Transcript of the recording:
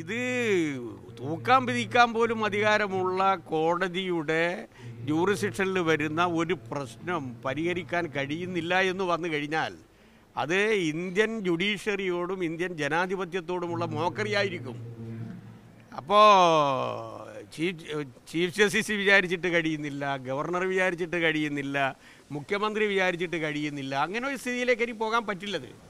ഇത് തൂക്കാൻ പിരിക്കാൻ പോലും അധികാരമുള്ള കോടതിയുടെ ജൂറിസിക്ഷനിൽ വരുന്ന ഒരു പ്രശ്നം പരിഹരിക്കാൻ കഴിയുന്നില്ല എന്ന് വന്നു കഴിഞ്ഞാൽ അത് ഇന്ത്യൻ ജുഡീഷ്യറിയോടും ഇന്ത്യൻ ജനാധിപത്യത്തോടുമുള്ള മോക്കറിയായിരിക്കും അപ്പോൾ ചീഫ് ചീഫ് ജസ്റ്റിസ് വിചാരിച്ചിട്ട് കഴിയുന്നില്ല ഗവർണർ വിചാരിച്ചിട്ട് കഴിയുന്നില്ല മുഖ്യമന്ത്രി വിചാരിച്ചിട്ട് കഴിയുന്നില്ല അങ്ങനെ ഒരു സ്ഥിതിയിലേക്ക് ഇനി പോകാൻ പറ്റില്ലത്